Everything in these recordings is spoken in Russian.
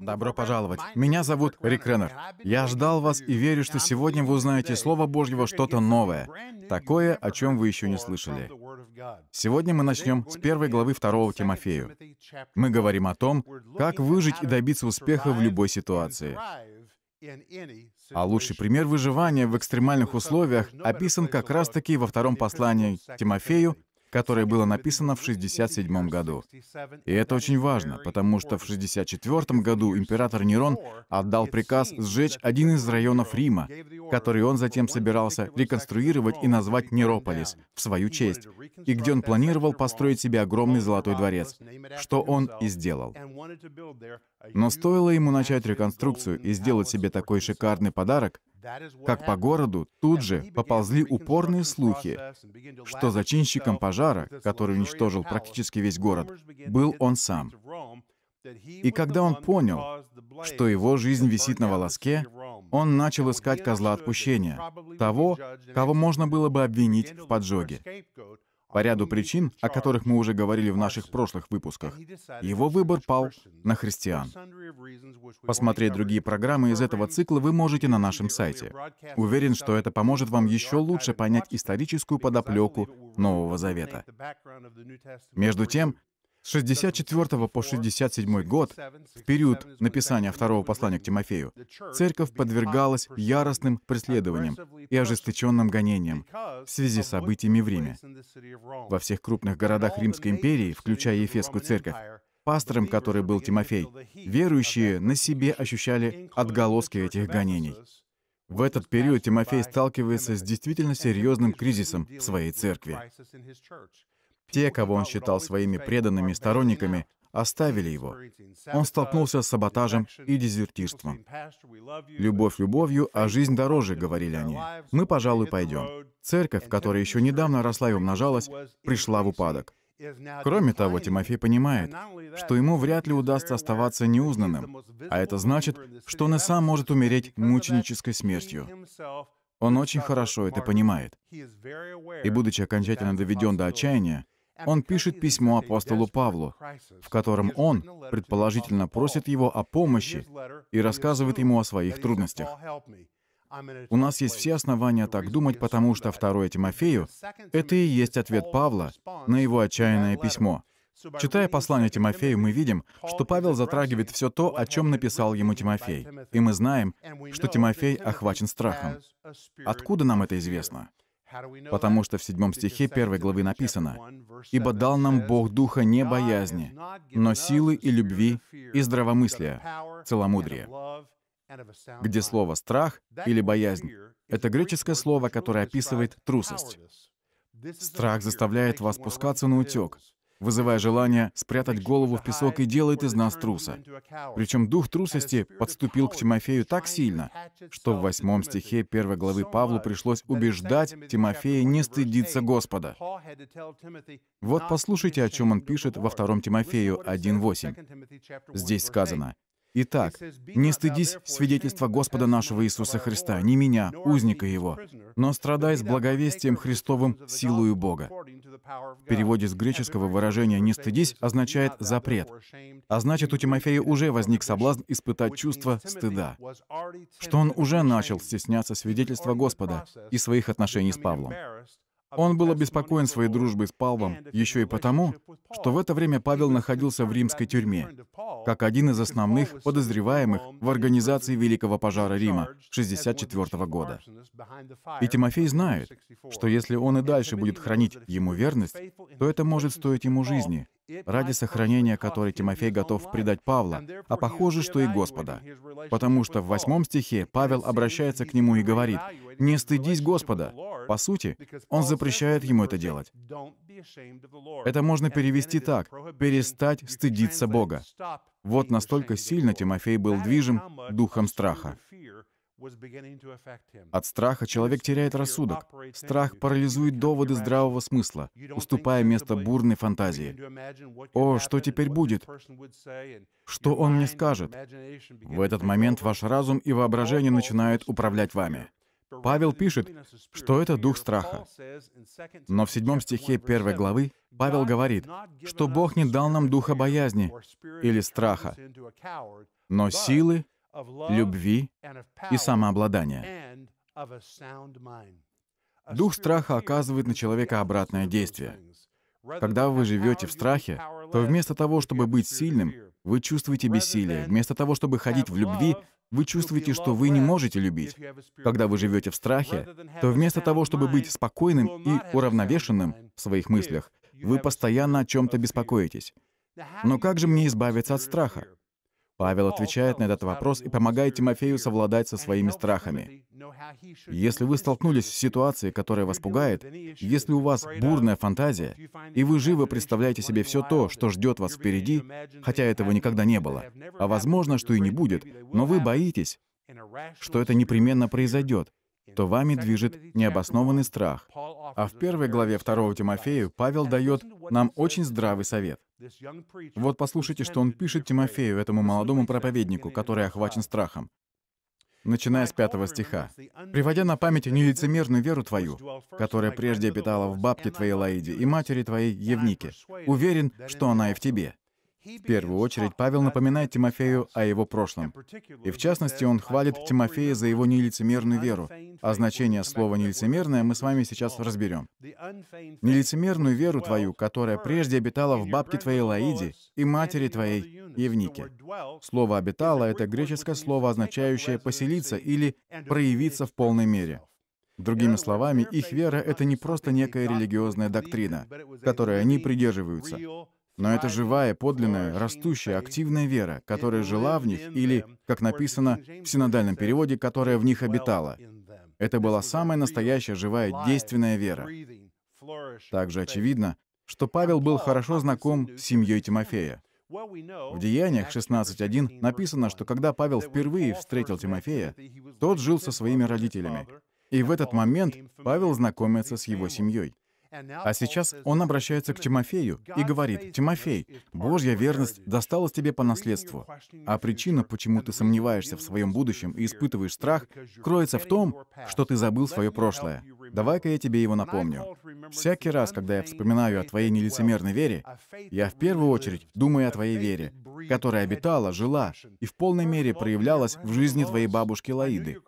Добро пожаловать. Меня зовут Рик Реннер. Я ждал вас и верю, что сегодня вы узнаете Слово Божьего что-то новое, такое, о чем вы еще не слышали. Сегодня мы начнем с первой главы 2 Тимофею. Мы говорим о том, как выжить и добиться успеха в любой ситуации. А лучший пример выживания в экстремальных условиях описан как раз-таки во втором послании Тимофею, которое было написано в 67 году. И это очень важно, потому что в 64 году император Нерон отдал приказ сжечь один из районов Рима, который он затем собирался реконструировать и назвать Нерополис в свою честь, и где он планировал построить себе огромный золотой дворец, что он и сделал. Но стоило ему начать реконструкцию и сделать себе такой шикарный подарок, как по городу тут же поползли упорные слухи, что зачинщиком пожара, который уничтожил практически весь город, был он сам. И когда он понял, что его жизнь висит на волоске, он начал искать козла отпущения, того, кого можно было бы обвинить в поджоге по ряду причин, о которых мы уже говорили в наших прошлых выпусках. Его выбор пал на христиан. Посмотреть другие программы из этого цикла вы можете на нашем сайте. Уверен, что это поможет вам еще лучше понять историческую подоплеку Нового Завета. Между тем, с 64 по 67 год, в период написания второго послания к Тимофею, церковь подвергалась яростным преследованиям и ожесточенным гонениям в связи с событиями в Риме. Во всех крупных городах Римской империи, включая Ефесскую церковь, пастором которой был Тимофей, верующие на себе ощущали отголоски этих гонений. В этот период Тимофей сталкивается с действительно серьезным кризисом в своей церкви. Те, кого он считал своими преданными сторонниками, оставили его. Он столкнулся с саботажем и дезертирством. «Любовь любовью, а жизнь дороже», — говорили они. «Мы, пожалуй, пойдем». Церковь, которая еще недавно росла и умножалась, пришла в упадок. Кроме того, Тимофей понимает, что ему вряд ли удастся оставаться неузнанным, а это значит, что он и сам может умереть мученической смертью. Он очень хорошо это понимает. И будучи окончательно доведен до отчаяния, он пишет письмо апостолу Павлу, в котором он, предположительно, просит его о помощи и рассказывает ему о своих трудностях. У нас есть все основания так думать, потому что 2 Тимофею — это и есть ответ Павла на его отчаянное письмо. Читая послание Тимофею, мы видим, что Павел затрагивает все то, о чем написал ему Тимофей. И мы знаем, что Тимофей охвачен страхом. Откуда нам это известно? Потому что в седьмом стихе первой главы написано, «Ибо дал нам Бог духа не боязни, но силы и любви, и здравомыслия, целомудрия». Где слово «страх» или «боязнь» — это греческое слово, которое описывает трусость. Страх заставляет вас пускаться на утек, вызывая желание спрятать голову в песок и делает из нас труса. Причем дух трусости подступил к Тимофею так сильно, что в восьмом стихе первой главы Павлу пришлось убеждать Тимофея не стыдиться Господа. Вот послушайте, о чем он пишет во втором Тимофею 1.8. Здесь сказано, Итак, не стыдись свидетельства Господа нашего Иисуса Христа, не меня, узника его, но страдай с благовестием Христовым силою Бога. В переводе с греческого выражения «не стыдись» означает «запрет», а значит, у Тимофея уже возник соблазн испытать чувство стыда, что он уже начал стесняться свидетельства Господа и своих отношений с Павлом. Он был обеспокоен своей дружбой с Павлом еще и потому, что в это время Павел находился в римской тюрьме, как один из основных подозреваемых в организации Великого пожара Рима 64 года. И Тимофей знает, что если он и дальше будет хранить ему верность, то это может стоить ему жизни, ради сохранения которой Тимофей готов предать Павла, а похоже, что и Господа. Потому что в восьмом стихе Павел обращается к нему и говорит, «Не стыдись Господа, по сути, он запрещает ему это делать. Это можно перевести так — перестать стыдиться Бога. Вот настолько сильно Тимофей был движим духом страха. От страха человек теряет рассудок. Страх парализует доводы здравого смысла, уступая место бурной фантазии. «О, что теперь будет? Что он мне скажет?» В этот момент ваш разум и воображение начинают управлять вами. Павел пишет, что это дух страха. Но в седьмом стихе первой главы Павел говорит, что Бог не дал нам духа боязни или страха, но силы, любви и самообладания. Дух страха оказывает на человека обратное действие. Когда вы живете в страхе, то вместо того, чтобы быть сильным, вы чувствуете бессилие. Вместо того, чтобы ходить в любви, вы чувствуете, что вы не можете любить. Когда вы живете в страхе, то вместо того, чтобы быть спокойным и уравновешенным в своих мыслях, вы постоянно о чем-то беспокоитесь. Но как же мне избавиться от страха? Павел отвечает на этот вопрос и помогает Тимофею совладать со своими страхами. Если вы столкнулись с ситуацией, которая вас пугает, если у вас бурная фантазия, и вы живо представляете себе все то, что ждет вас впереди, хотя этого никогда не было, а возможно, что и не будет, но вы боитесь, что это непременно произойдет, то вами движет необоснованный страх. А в первой главе 2 Тимофею Павел дает нам очень здравый совет. Вот послушайте, что он пишет Тимофею, этому молодому проповеднику, который охвачен страхом. Начиная с пятого стиха. «Приводя на память нелицемерную веру твою, которая прежде питала в бабке твоей Лаиде и матери твоей Евнике, уверен, что она и в тебе». В первую очередь, Павел напоминает Тимофею о его прошлом. И в частности, он хвалит Тимофея за его нелицемерную веру. А значение слова «нелицемерное» мы с вами сейчас разберем. «Нелицемерную веру твою, которая прежде обитала в бабке твоей Лаиде и матери твоей Евнике». Слово «обитала» — это греческое слово, означающее «поселиться» или «проявиться в полной мере». Другими словами, их вера — это не просто некая религиозная доктрина, которой они придерживаются, но это живая, подлинная, растущая, активная вера, которая жила в них или, как написано в синодальном переводе, которая в них обитала. Это была самая настоящая, живая, действенная вера. Также очевидно, что Павел был хорошо знаком с семьей Тимофея. В Деяниях 16.1 написано, что когда Павел впервые встретил Тимофея, тот жил со своими родителями. И в этот момент Павел знакомится с его семьей. А сейчас он обращается к Тимофею и говорит, «Тимофей, Божья верность досталась тебе по наследству, а причина, почему ты сомневаешься в своем будущем и испытываешь страх, кроется в том, что ты забыл свое прошлое. Давай-ка я тебе его напомню. Всякий раз, когда я вспоминаю о твоей нелицемерной вере, я в первую очередь думаю о твоей вере, которая обитала, жила и в полной мере проявлялась в жизни твоей бабушки Лаиды.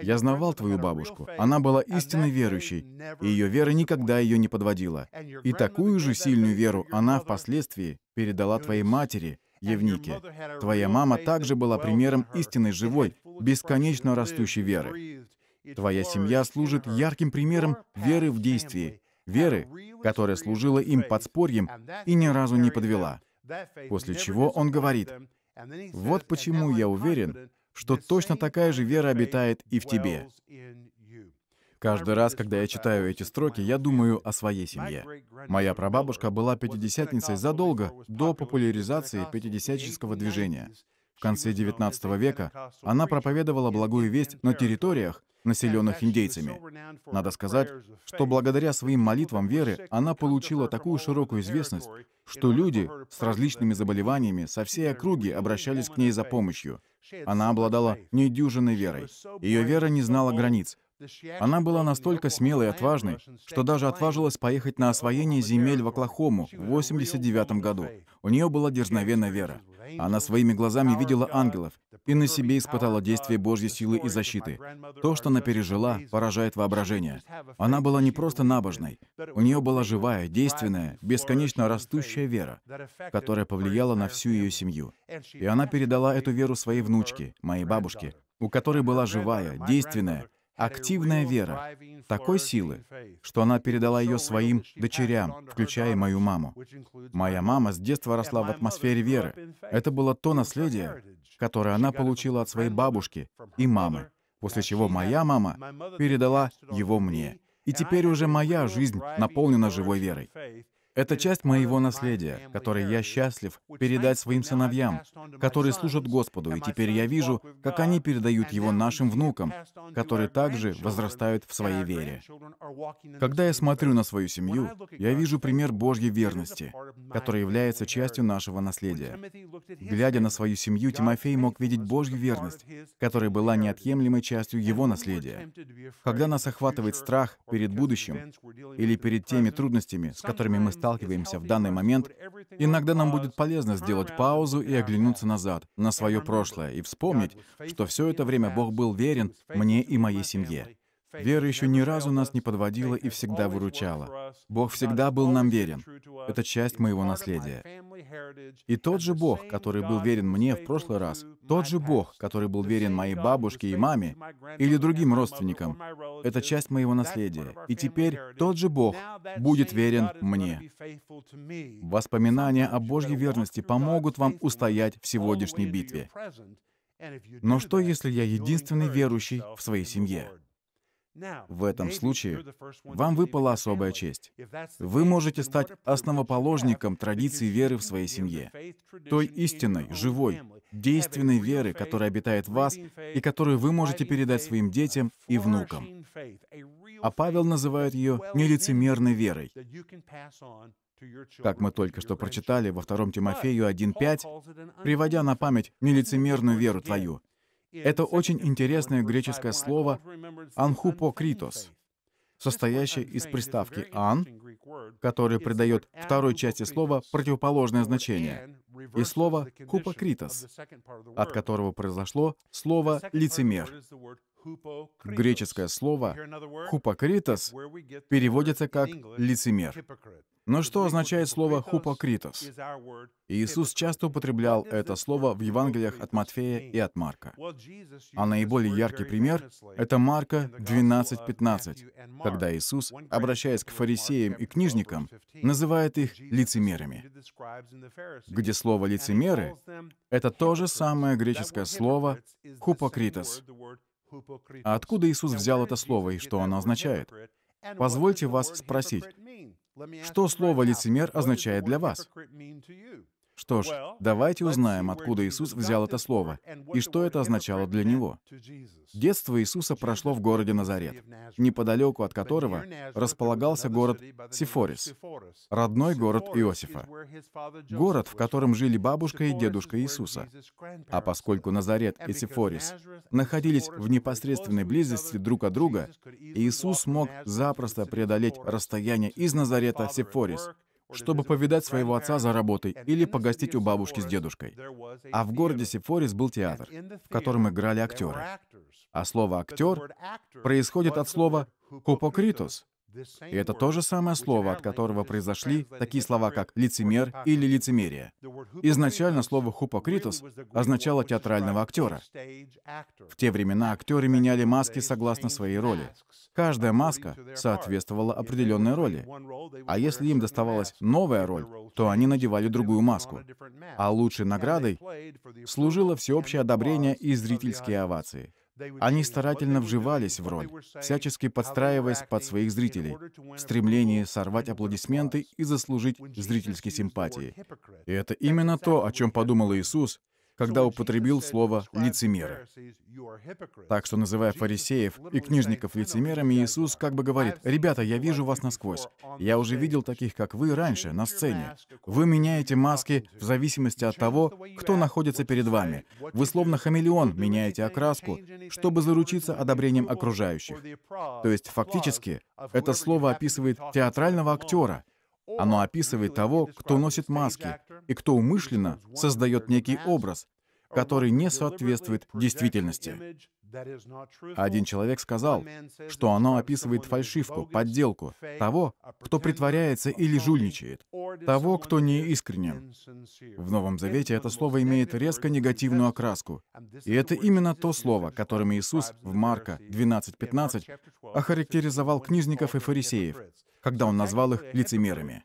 Я знавал твою бабушку. Она была истинно верующей, и ее вера никогда ее не подводила. И такую же сильную веру она впоследствии передала твоей матери, Евнике. Твоя мама также была примером истинной живой, бесконечно растущей веры. Твоя семья служит ярким примером веры в действии, веры, которая служила им подспорьем и ни разу не подвела. После чего он говорит, «Вот почему я уверен, что точно такая же вера обитает и в тебе. Каждый раз, когда я читаю эти строки, я думаю о своей семье. Моя прабабушка была пятидесятницей задолго до популяризации пятидесятнического движения. В конце XIX века она проповедовала благую весть на территориях, населенных индейцами. Надо сказать, что благодаря своим молитвам веры она получила такую широкую известность, что люди с различными заболеваниями со всей округи обращались к ней за помощью. Она обладала недюжиной верой. Ее вера не знала границ. Она была настолько смелой и отважной, что даже отважилась поехать на освоение земель в Оклахому в 89 году. У нее была дерзновенная вера. Она своими глазами видела ангелов и на себе испытала действие Божьей силы и защиты. То, что она пережила, поражает воображение. Она была не просто набожной. У нее была живая, действенная, бесконечно растущая вера, которая повлияла на всю ее семью. И она передала эту веру своей внучке, моей бабушке, у которой была живая, действенная, Активная вера такой силы, что она передала ее своим дочерям, включая мою маму. Моя мама с детства росла в атмосфере веры. Это было то наследие, которое она получила от своей бабушки и мамы, после чего моя мама передала его мне. И теперь уже моя жизнь наполнена живой верой. Это часть моего наследия, которое я счастлив передать своим сыновьям, которые служат Господу, и теперь я вижу, как они передают его нашим внукам, которые также возрастают в своей вере. Когда я смотрю на свою семью, я вижу пример Божьей верности, который является частью нашего наследия. Глядя на свою семью, Тимофей мог видеть Божью верность, которая была неотъемлемой частью его наследия. Когда нас охватывает страх перед будущим или перед теми трудностями, с которыми мы сталкиваемся в данный момент, иногда нам будет полезно сделать паузу и оглянуться назад, на свое прошлое, и вспомнить, что все это время Бог был верен мне и моей семье. Вера еще ни разу нас не подводила и всегда выручала. Бог всегда был нам верен. Это часть моего наследия. И тот же Бог, который был верен мне в прошлый раз, тот же Бог, который был верен моей бабушке и маме или другим родственникам, это часть моего наследия. И теперь тот же Бог будет верен мне. Воспоминания о Божьей верности помогут вам устоять в сегодняшней битве. Но что, если я единственный верующий в своей семье? В этом случае вам выпала особая честь. Вы можете стать основоположником традиции веры в своей семье, той истинной, живой, действенной веры, которая обитает в вас и которую вы можете передать своим детям и внукам. А Павел называет ее нелицемерной верой. Как мы только что прочитали во втором Тимофею 1.5, приводя на память нелицемерную веру твою, это очень интересное греческое слово «анхупокритос», состоящее из приставки «ан», который придает второй части слова противоположное значение, и слова «хупокритос», от которого произошло слово «лицемер». Греческое слово «хупокритос» переводится как «лицемер». Но что означает слово «хупокритос»? Иисус часто употреблял это слово в Евангелиях от Матфея и от Марка. А наиболее яркий пример — это Марка 12.15, когда Иисус, обращаясь к фарисеям и книжникам, называет их лицемерами, где слово «лицемеры» — это то же самое греческое слово «хупокритос». А откуда Иисус взял это слово и что оно означает? Позвольте вас спросить, что слово «лицемер» означает для вас? Что ж, давайте узнаем, откуда Иисус взял это слово и что это означало для него. Детство Иисуса прошло в городе Назарет, неподалеку от которого располагался город Сифорис, родной город Иосифа. Город, в котором жили бабушка и дедушка Иисуса. А поскольку Назарет и Сифорис находились в непосредственной близости друг от друга, Иисус мог запросто преодолеть расстояние из Назарета в Сифорис чтобы повидать своего отца за работой или погостить у бабушки с дедушкой. А в городе Сифорис был театр, в котором играли актеры. А слово «актер» происходит от слова хупокритус. И это то же самое слово, от которого произошли такие слова, как «лицемер» или «лицемерие». Изначально слово «хупокритос» означало театрального актера. В те времена актеры меняли маски согласно своей роли. Каждая маска соответствовала определенной роли. А если им доставалась новая роль, то они надевали другую маску. А лучшей наградой служило всеобщее одобрение и зрительские овации. Они старательно вживались в роль, всячески подстраиваясь под своих зрителей, в стремлении сорвать аплодисменты и заслужить зрительские симпатии. И это именно то, о чем подумал Иисус, когда употребил слово «лицемеры». Так что, называя фарисеев и книжников лицемерами, Иисус как бы говорит, «Ребята, я вижу вас насквозь. Я уже видел таких, как вы, раньше, на сцене. Вы меняете маски в зависимости от того, кто находится перед вами. Вы словно хамелеон меняете окраску, чтобы заручиться одобрением окружающих». То есть, фактически, это слово описывает театрального актера, оно описывает того, кто носит маски и кто умышленно создает некий образ, который не соответствует действительности. Один человек сказал, что оно описывает фальшивку, подделку, того, кто притворяется или жульничает, того, кто не искренен. В Новом Завете это слово имеет резко негативную окраску. И это именно то слово, которым Иисус в Марка 12.15 охарактеризовал книжников и фарисеев, когда он назвал их лицемерами.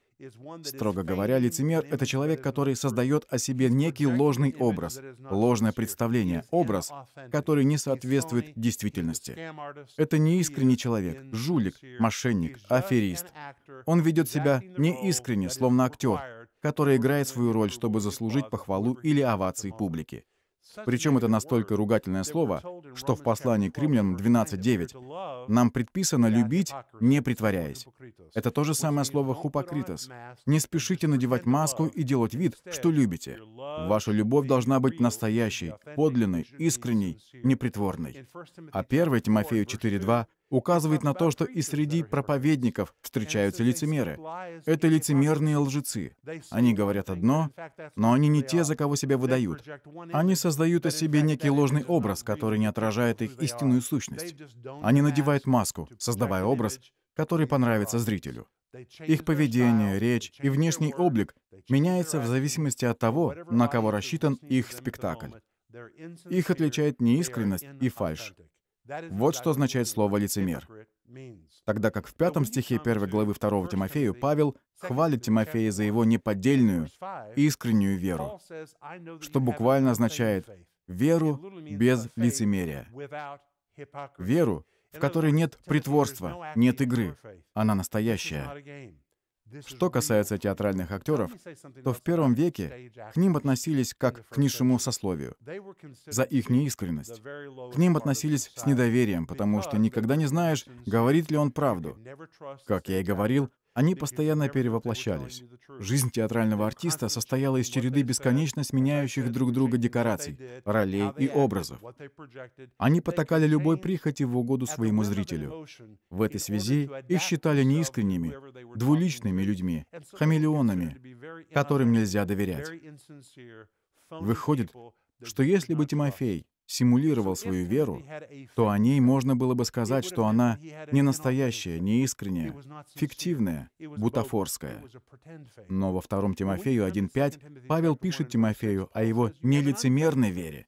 Строго говоря, лицемер — это человек, который создает о себе некий ложный образ, ложное представление, образ, который не соответствует действительности. Это неискренний человек, жулик, мошенник, аферист. Он ведет себя неискренне, словно актер, который играет свою роль, чтобы заслужить похвалу или овации публики. Причем это настолько ругательное слово, что в послании к римлянам 12.9 нам предписано любить, не притворяясь. Это то же самое слово «хупокритос». Не спешите надевать маску и делать вид, что любите. Ваша любовь должна быть настоящей, подлинной, искренней, непритворной. А 1 Тимофею 4.2 указывает на то, что и среди проповедников встречаются лицемеры. Это лицемерные лжецы. Они говорят одно, но они не те, за кого себя выдают. Они создают о себе некий ложный образ, который не отражает их истинную сущность. Они надевают маску, создавая образ, который понравится зрителю. Их поведение, речь и внешний облик меняется в зависимости от того, на кого рассчитан их спектакль. Их отличает неискренность и фальшь. Вот что означает слово «лицемер». Тогда как в пятом стихе первой главы 2 Тимофею Павел хвалит Тимофея за его неподдельную, искреннюю веру, что буквально означает «веру без лицемерия», веру, в которой нет притворства, нет игры, она настоящая. Что касается театральных актеров, то в первом веке к ним относились как к низшему сословию за их неискренность. К ним относились с недоверием, потому что никогда не знаешь, говорит ли он правду. Как я и говорил, они постоянно перевоплощались. Жизнь театрального артиста состояла из череды бесконечно сменяющих друг друга декораций, ролей и образов. Они потакали любой прихоти в угоду своему зрителю. В этой связи их считали неискренними, двуличными людьми, хамелеонами, которым нельзя доверять. Выходит, что если бы Тимофей симулировал свою веру, то о ней можно было бы сказать, что она не настоящая, не искренняя, фиктивная, бутафорская. Но во 2 Тимофею 1.5 Павел пишет Тимофею о его нелицемерной вере.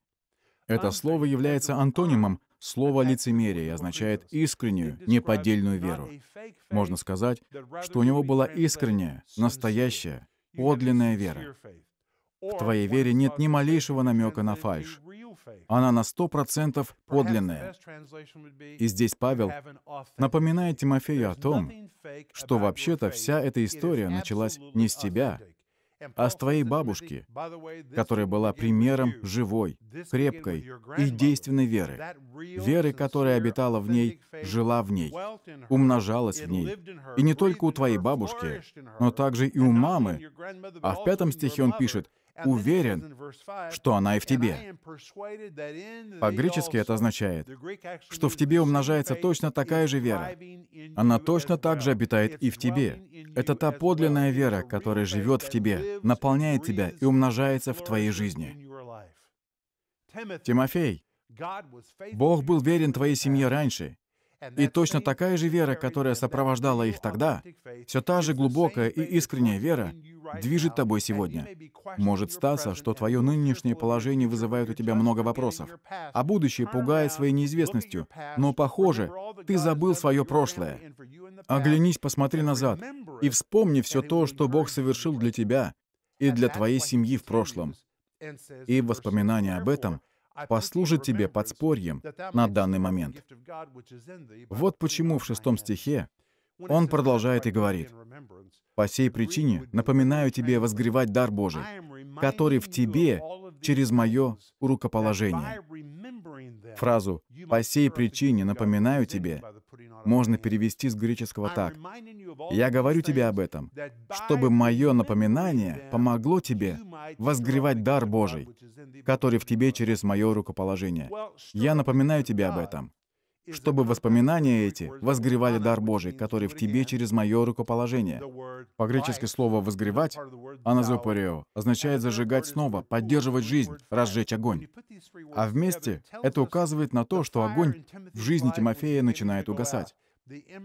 Это слово является антонимом Слово «лицемерие» означает искреннюю, неподдельную веру. Можно сказать, что у него была искренняя, настоящая, подлинная вера. В твоей вере нет ни малейшего намека на фальш. Она на сто процентов подлинная. И здесь Павел напоминает Тимофею о том, что вообще-то вся эта история началась не с тебя, а с твоей бабушки, которая была примером живой, крепкой и действенной веры. Веры, которая обитала в ней, жила в ней, умножалась в ней. И не только у твоей бабушки, но также и у мамы. А в пятом стихе он пишет, уверен, что она и в тебе. По-гречески это означает, что в тебе умножается точно такая же вера. Она точно так же обитает и в тебе. Это та подлинная вера, которая живет в тебе, наполняет тебя и умножается в твоей жизни. Тимофей, Бог был верен твоей семье раньше, и точно такая же вера, которая сопровождала их тогда, все та же глубокая и искренняя вера движет тобой сегодня. Может статься, что твое нынешнее положение вызывает у тебя много вопросов, а будущее пугает своей неизвестностью, но, похоже, ты забыл свое прошлое. Оглянись, посмотри назад и вспомни все то, что Бог совершил для тебя и для твоей семьи в прошлом. И воспоминания об этом послужит тебе подспорьем на данный момент. Вот почему в шестом стихе он продолжает и говорит, «По сей причине напоминаю тебе возгревать дар Божий, который в тебе через мое рукоположение». Фразу «по сей причине напоминаю тебе» можно перевести с греческого так. «Я говорю тебе об этом, чтобы мое напоминание помогло тебе возгревать дар Божий, который в тебе через мое рукоположение. Я напоминаю тебе об этом чтобы воспоминания эти возгревали дар Божий, который в тебе через мое рукоположение. По-гречески слово «возгревать» «аназопорео» означает «зажигать снова», «поддерживать жизнь», «разжечь огонь». А вместе это указывает на то, что огонь в жизни Тимофея начинает угасать.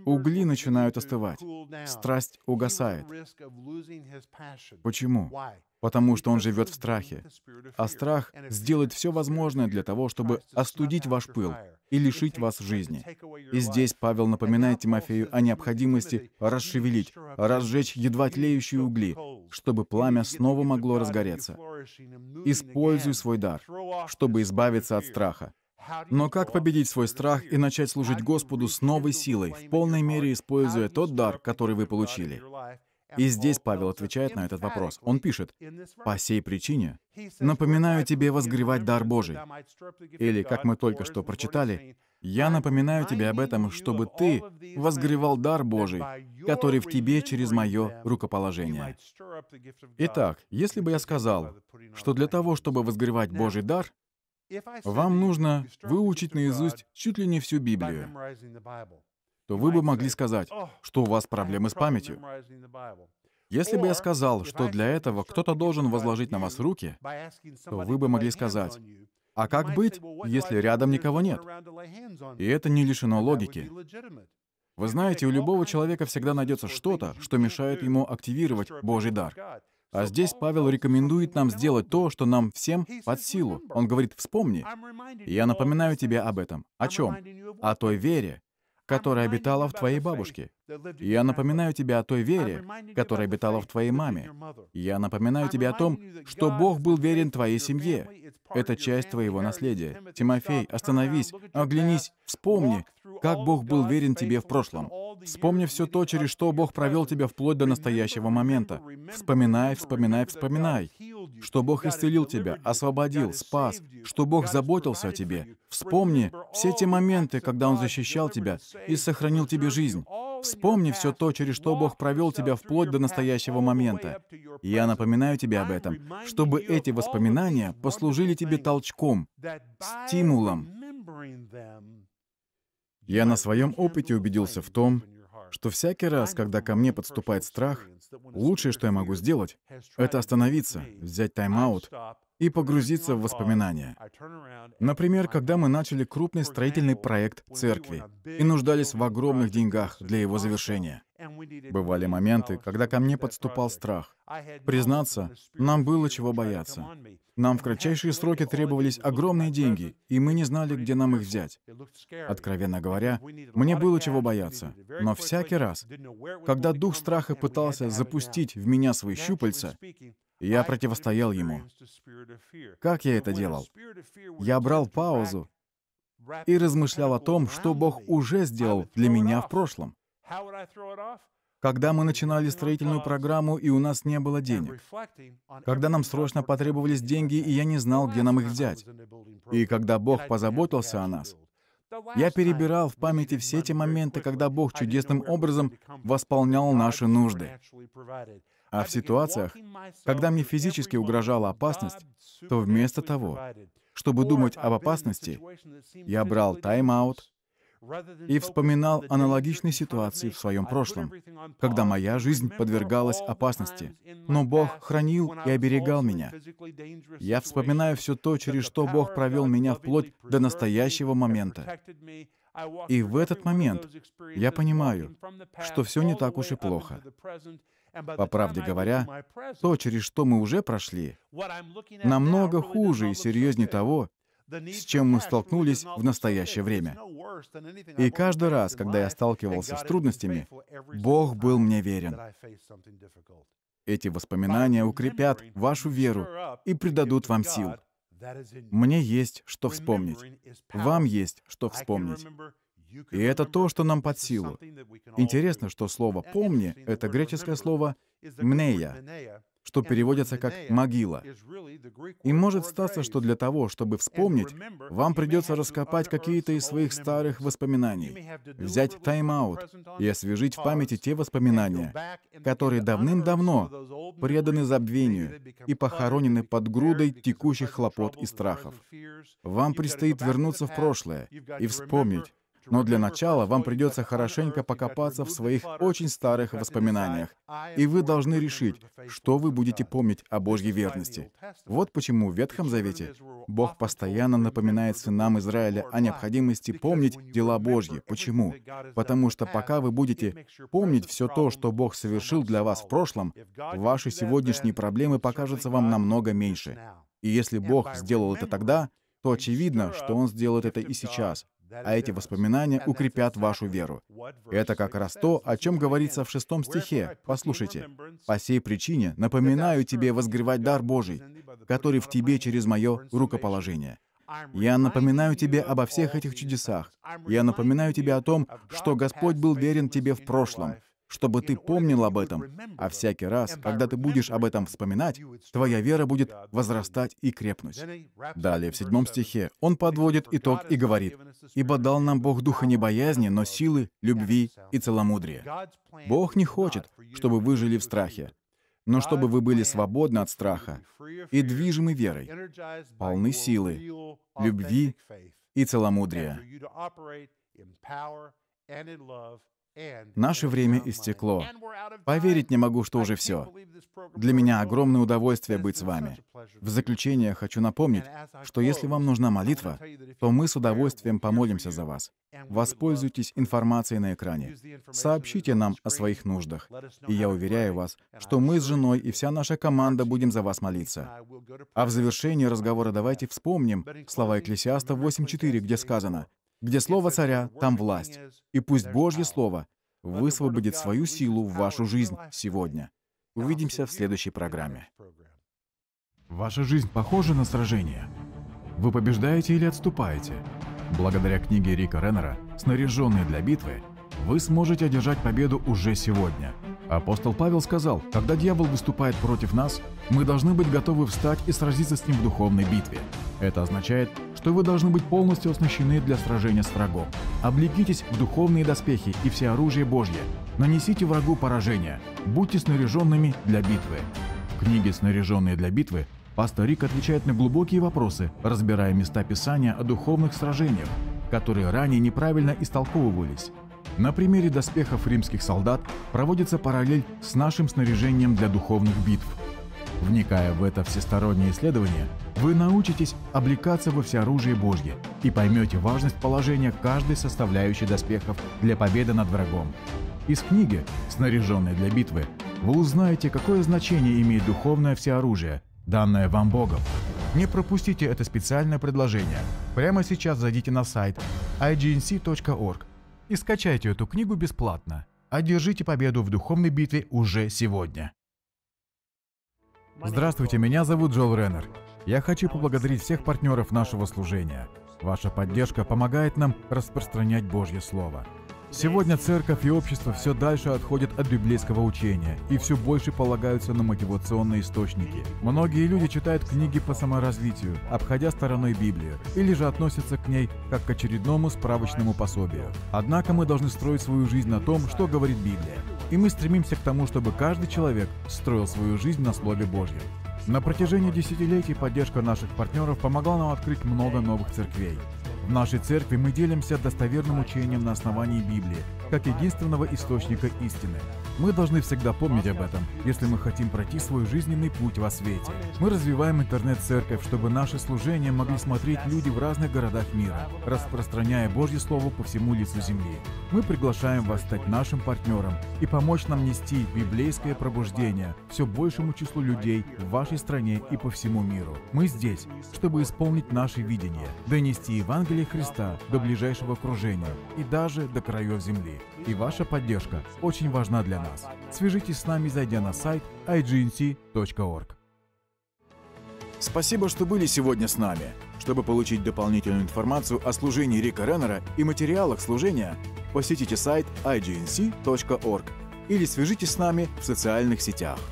Угли начинают остывать. Страсть угасает. Почему? Потому что он живет в страхе. А страх сделает все возможное для того, чтобы остудить ваш пыл и лишить вас жизни. И здесь Павел напоминает Тимофею о необходимости расшевелить, разжечь едва тлеющие угли, чтобы пламя снова могло разгореться. Используй свой дар, чтобы избавиться от страха. Но как победить свой страх и начать служить Господу с новой силой, в полной мере используя тот дар, который вы получили? И здесь Павел отвечает на этот вопрос. Он пишет, «По сей причине напоминаю тебе возгревать дар Божий». Или, как мы только что прочитали, «Я напоминаю тебе об этом, чтобы ты возгревал дар Божий, который в тебе через мое рукоположение». Итак, если бы я сказал, что для того, чтобы возгревать Божий дар, вам нужно выучить наизусть чуть ли не всю Библию, то вы бы могли сказать, что у вас проблемы с памятью. Если бы я сказал, что для этого кто-то должен возложить на вас руки, то вы бы могли сказать, а как быть, если рядом никого нет? И это не лишено логики. Вы знаете, у любого человека всегда найдется что-то, что мешает ему активировать Божий дар. А здесь Павел рекомендует нам сделать то, что нам всем под силу. Он говорит, вспомни. И я напоминаю тебе об этом. О чем? О той вере, которая обитала в твоей бабушке. Я напоминаю тебе о той вере, которая обитала в твоей маме. Я напоминаю тебе о том, что Бог был верен твоей семье. Это часть твоего наследия. Тимофей, остановись, оглянись, вспомни, как Бог был верен тебе в прошлом. Вспомни все то, через что Бог провел тебя вплоть до настоящего момента. Вспоминай, вспоминай, вспоминай, что Бог исцелил тебя, освободил, спас, что Бог заботился о тебе. Вспомни все те моменты, когда Он защищал тебя и сохранил тебе жизнь. Вспомни все то, через что Бог провел тебя вплоть до настоящего момента. Я напоминаю тебе об этом, чтобы эти воспоминания послужили тебе толчком, стимулом. Я на своем опыте убедился в том, что всякий раз, когда ко мне подступает страх, лучшее, что я могу сделать, это остановиться, взять тайм-аут и погрузиться в воспоминания. Например, когда мы начали крупный строительный проект церкви и нуждались в огромных деньгах для его завершения. Бывали моменты, когда ко мне подступал страх. Признаться, нам было чего бояться. Нам в кратчайшие сроки требовались огромные деньги, и мы не знали, где нам их взять. Откровенно говоря, мне было чего бояться. Но всякий раз, когда дух страха пытался запустить в меня свои щупальца, я противостоял ему. Как я это делал? Я брал паузу и размышлял о том, что Бог уже сделал для меня в прошлом. Когда мы начинали строительную программу, и у нас не было денег. Когда нам срочно потребовались деньги, и я не знал, где нам их взять. И когда Бог позаботился о нас, я перебирал в памяти все эти моменты, когда Бог чудесным образом восполнял наши нужды. А в ситуациях, когда мне физически угрожала опасность, то вместо того, чтобы думать об опасности, я брал тайм-аут и вспоминал аналогичные ситуации в своем прошлом, когда моя жизнь подвергалась опасности, но Бог хранил и оберегал меня. Я вспоминаю все то, через что Бог провел меня вплоть до настоящего момента. И в этот момент я понимаю, что все не так уж и плохо. По правде говоря, то, через что мы уже прошли, намного хуже и серьезнее того, с чем мы столкнулись в настоящее время. И каждый раз, когда я сталкивался с трудностями, Бог был мне верен. Эти воспоминания укрепят вашу веру и придадут вам сил. Мне есть что вспомнить. Вам есть что вспомнить. И это то, что нам под силу. Интересно, что слово «помни» — это греческое слово «мнея», что переводится как «могила». И может статься, что для того, чтобы вспомнить, вам придется раскопать какие-то из своих старых воспоминаний, взять тайм-аут и освежить в памяти те воспоминания, которые давным-давно преданы забвению и похоронены под грудой текущих хлопот и страхов. Вам предстоит вернуться в прошлое и вспомнить, но для начала вам придется хорошенько покопаться в своих очень старых воспоминаниях. И вы должны решить, что вы будете помнить о Божьей верности. Вот почему в Ветхом Завете Бог постоянно напоминает сынам Израиля о необходимости помнить дела Божьи. Почему? Потому что пока вы будете помнить все то, что Бог совершил для вас в прошлом, ваши сегодняшние проблемы покажутся вам намного меньше. И если Бог сделал это тогда, то очевидно, что Он сделает это и сейчас, а эти воспоминания укрепят вашу веру. Это как раз то, о чем говорится в шестом стихе. Послушайте. «По сей причине напоминаю тебе возгревать дар Божий, который в тебе через мое рукоположение». Я напоминаю тебе обо всех этих чудесах. Я напоминаю тебе о том, что Господь был верен тебе в прошлом, чтобы ты помнил об этом. А всякий раз, когда ты будешь об этом вспоминать, твоя вера будет возрастать и крепнуть. Далее, в седьмом стихе, он подводит итог и говорит, «Ибо дал нам Бог духа не боязни, но силы, любви и целомудрия». Бог не хочет, чтобы вы жили в страхе, но чтобы вы были свободны от страха и движимы верой, полны силы, любви и целомудрия. Наше время истекло. Поверить не могу, что уже все. Для меня огромное удовольствие быть с вами. В заключение хочу напомнить, что если вам нужна молитва, то мы с удовольствием помолимся за вас. Воспользуйтесь информацией на экране. Сообщите нам о своих нуждах. И я уверяю вас, что мы с женой и вся наша команда будем за вас молиться. А в завершении разговора давайте вспомним слова Экклесиаста 8.4, где сказано где слово царя, там власть. И пусть Божье слово высвободит свою силу в вашу жизнь сегодня. Увидимся в следующей программе. Ваша жизнь похожа на сражение. Вы побеждаете или отступаете? Благодаря книге Рика Реннера «Снаряженные для битвы» вы сможете одержать победу уже сегодня. Апостол Павел сказал, когда дьявол выступает против нас, мы должны быть готовы встать и сразиться с ним в духовной битве. Это означает что вы должны быть полностью оснащены для сражения с врагом. Облекитесь в духовные доспехи и все оружие Божье. Нанесите врагу поражение. Будьте снаряженными для битвы. В книге «Снаряженные для битвы» пастор Рик отвечает на глубокие вопросы, разбирая места Писания о духовных сражениях, которые ранее неправильно истолковывались. На примере доспехов римских солдат проводится параллель с нашим снаряжением для духовных битв – Вникая в это всестороннее исследование, вы научитесь облекаться во всеоружие Божье и поймете важность положения каждой составляющей доспехов для победы над врагом. Из книги «Снаряженные для битвы» вы узнаете, какое значение имеет духовное всеоружие, данное вам Богом. Не пропустите это специальное предложение. Прямо сейчас зайдите на сайт ignc.org и скачайте эту книгу бесплатно. Одержите победу в духовной битве уже сегодня. Здравствуйте, меня зовут Джол Реннер. Я хочу поблагодарить всех партнеров нашего служения. Ваша поддержка помогает нам распространять Божье Слово. Сегодня церковь и общество все дальше отходят от библейского учения и все больше полагаются на мотивационные источники. Многие люди читают книги по саморазвитию, обходя стороной Библию, или же относятся к ней как к очередному справочному пособию. Однако мы должны строить свою жизнь на том, что говорит Библия и мы стремимся к тому, чтобы каждый человек строил свою жизнь на Слове Божьем. На протяжении десятилетий поддержка наших партнеров помогла нам открыть много новых церквей. В нашей церкви мы делимся достоверным учением на основании Библии, как единственного источника истины – мы должны всегда помнить об этом, если мы хотим пройти свой жизненный путь во свете. Мы развиваем интернет-церковь, чтобы наши служения могли смотреть люди в разных городах мира, распространяя Божье Слово по всему лицу земли. Мы приглашаем вас стать нашим партнером и помочь нам нести библейское пробуждение все большему числу людей в вашей стране и по всему миру. Мы здесь, чтобы исполнить наше видение, донести Евангелие Христа до ближайшего окружения и даже до краев земли. И ваша поддержка очень важна для нас. Свяжитесь с нами, зайдя на сайт ignc.org. Спасибо, что были сегодня с нами. Чтобы получить дополнительную информацию о служении Рика Реннера и материалах служения, посетите сайт ignc.org или свяжитесь с нами в социальных сетях.